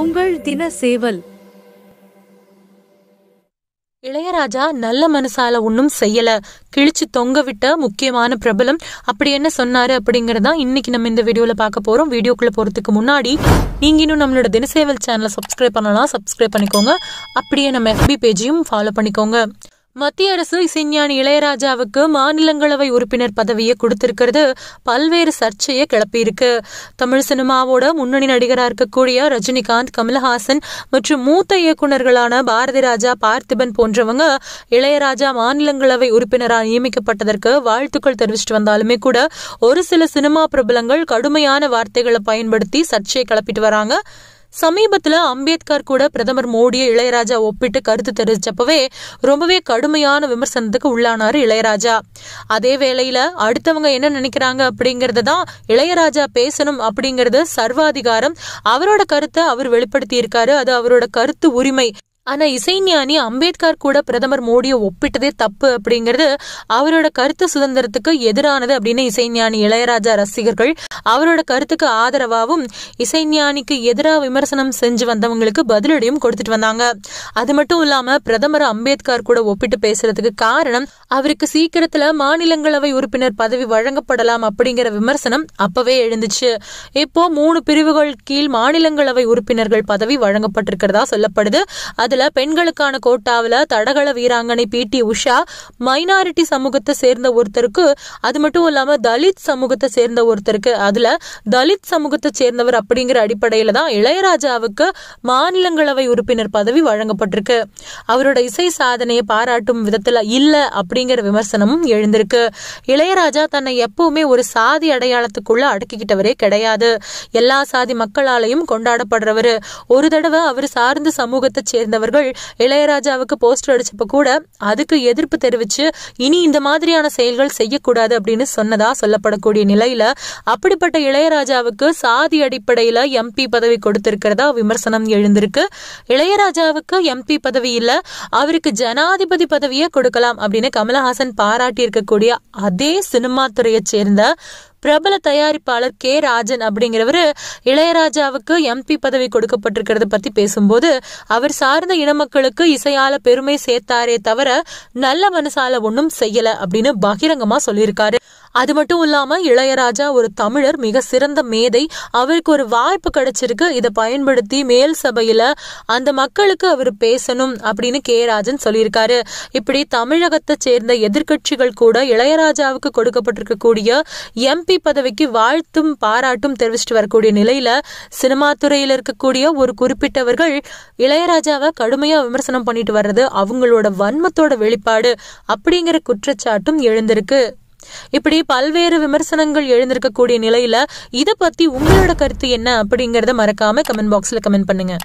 உங்கள் தின சேவல் இளையராஜா நல்ல மனசால ஒன்றும் செய்யல கிழிச்சு தொங்க விட்ட முக்கியமான பிரபலம் அப்படி என்ன சொன்னாரு அப்படிங்கறதா இன்னைக்கு நம்ம இந்த வீடியோல பார்க்க போறோம் வீடியோக்குள்ள போறதுக்கு முன்னாடி நீங்க இன்னும் நம்மளோட தினசேவல் சேனலை சப்ஸ்கிரைப் பண்ணலாம் சப்ஸ்கிரைப் பண்ணிக்கோங்க அப்படியே நம்ம எஃபி பேஜையும் ஃபாலோ பண்ணிக்கோங்க மத்திய அரசு இசைஞானி இளையராஜாவுக்கு மாநிலங்களவை உறுப்பினர் பதவியை கொடுத்திருக்கிறது பல்வேறு சர்ச்சையை கிளப்பியிருக்கு தமிழ் சினிமாவோட முன்னணி நடிகராக இருக்கக்கூடிய ரஜினிகாந்த் கமல்ஹாசன் மற்றும் மூத்த இயக்குநர்களான பாரதி ராஜா பார்த்திபன் போன்றவங்க இளையராஜா மாநிலங்களவை உறுப்பினராக நியமிக்கப்பட்டதற்கு வாழ்த்துக்கள் தெரிவிச்சிட்டு வந்தாலுமே கூட ஒரு சில சினிமா பிரபலங்கள் கடுமையான வார்த்தைகளை பயன்படுத்தி சர்ச்சையை கிளப்பிட்டு வராங்க சமீபத்துல அம்பேத்கர் கூட பிரதமர் மோடியை இளையராஜா ஒப்பிட்டு கருத்து தெரிவிச்சப்பவே ரொம்பவே கடுமையான விமர்சனத்துக்கு உள்ளானாரு இளையராஜா அதே வேளையில அடுத்தவங்க என்ன நினைக்கிறாங்க அப்படிங்கறத தான் இளையராஜா பேசணும் அப்படிங்கறது சர்வாதிகாரம் அவரோட கருத்தை அவர் வெளிப்படுத்தி இருக்காரு அது அவரோட கருத்து உரிமை ஆனா இசைஞானி அம்பேத்கர் கூட பிரதமர் மோடியை ஒப்பிட்டதே தப்பு அப்படிங்கிறது அவரோட கருத்து சுதந்திரத்துக்கு எதிரானது அப்படின்னு இசைஞானி இளையராஜா ரசிகர்கள் அவரோட கருத்துக்கு ஆதரவாகவும் இசைஞானிக்கு எதிராக விமர்சனம் செஞ்சு வந்தவங்களுக்கு பதிலடியும் கொடுத்துட்டு வந்தாங்க அது மட்டும் இல்லாம பிரதமர் அம்பேத்கர் கூட ஒப்பிட்டு பேசுறதுக்கு காரணம் அவருக்கு சீக்கிரத்துல மாநிலங்களவை உறுப்பினர் பதவி வழங்கப்படலாம் அப்படிங்கிற விமர்சனம் அப்பவே எழுந்துச்சு இப்போ மூணு பிரிவுகள் கீழ் மாநிலங்களவை உறுப்பினர்கள் பதவி வழங்கப்பட்டிருக்கிறதா சொல்லப்படுது அதுல இதுல பெண்களுக்கான கோட்டாவில் தடகள வீராங்கனை பி டி உஷா மைனாரிட்டி சமூகத்தை சேர்ந்த ஒருத்தருக்கு அது மட்டும் இல்லாம தலித் சமூகத்தை சேர்ந்த ஒருத்தருக்கு அதுல தலித் சமூகத்தை சேர்ந்தவர் அப்படிங்கிற அடிப்படையில தான் இளையராஜாவுக்கு மாநிலங்களவை உறுப்பினர் பதவி வழங்கப்பட்டிருக்கு அவரோட இசை சாதனையை பாராட்டும் விதத்துல இல்ல அப்படிங்கிற விமர்சனமும் எழுந்திருக்கு இளையராஜா தன்னை எப்பவுமே ஒரு சாதி அடையாளத்துக்குள்ள அடக்கிக்கிட்டவரே கிடையாது எல்லா சாதி மக்களாலையும் கொண்டாடப்படுறவர் ஒரு தடவை அவர் சார்ந்த சமூகத்தை சேர்ந்தவர் அவர்கள் இளையராஜாவுக்கு போஸ்டர் அடிச்சப்ப கூட அதுக்கு எதிர்ப்பு தெரிவித்து இனி இந்த மாதிரியான செயல்கள் செய்யக்கூடாது அப்படின்னு சொன்னதா சொல்லப்படக்கூடிய நிலையில அப்படிப்பட்ட இளையராஜாவுக்கு சாதி அடிப்படையில் எம்பி பதவி கொடுத்திருக்கிறதா விமர்சனம் எழுந்திருக்கு இளையராஜாவுக்கு எம்பி பதவி இல்ல அவருக்கு ஜனாதிபதி பதவியே கொடுக்கலாம் அப்படின்னு கமலஹாசன் பாராட்டி இருக்கக்கூடிய அதே சினிமா துறையை சேர்ந்த பிரபல தயாரிப்பாளர் கே ராஜன் அப்படிங்கிறவர் இளையராஜாவுக்கு எம்பி பதவி கொடுக்கப்பட்டிருக்கிறத பத்தி பேசும்போது அவர் சார்ந்த இனமக்களுக்கு இசையால பெருமை சேர்த்தாரே தவிர நல்ல மனசால ஒன்றும் செய்யல அப்படின்னு பகிரங்கமா சொல்லியிருக்காரு அது மட்டும் இல்லாம இளையராஜா ஒரு தமிழர் மிக சிறந்த மேதை அவருக்கு ஒரு வாய்ப்பு கிடைச்சிருக்கு இதை பயன்படுத்தி மேல் சபையில அந்த மக்களுக்கு அவர் பேசணும் அப்படின்னு கே ராஜன் சொல்லியிருக்காரு இப்படி தமிழகத்தை சேர்ந்த எதிர்கட்சிகள் கூட இளையராஜாவுக்கு கொடுக்கப்பட்டிருக்கக்கூடிய எம்பி பதவிக்கு வாழ்த்தும் பாராட்டும் தெரிவிச்சிட்டு வரக்கூடிய நிலையில சினிமா துறையில இருக்கக்கூடிய ஒரு குறிப்பிட்டவர்கள் இளையராஜாவை கடுமையா விமர்சனம் பண்ணிட்டு வர்றது அவங்களோட வன்மத்தோட வெளிப்பாடு அப்படிங்கிற குற்றச்சாட்டும் எழுந்திருக்கு இப்படி பல்வேறு விமர்சனங்கள் எழுந்திருக்கக்கூடிய நிலையில இதை பத்தி உங்களோட கருத்து என்ன அப்படிங்கறத மறக்காம கமெண்ட் பாக்ஸ்ல கமெண்ட் பண்ணுங்க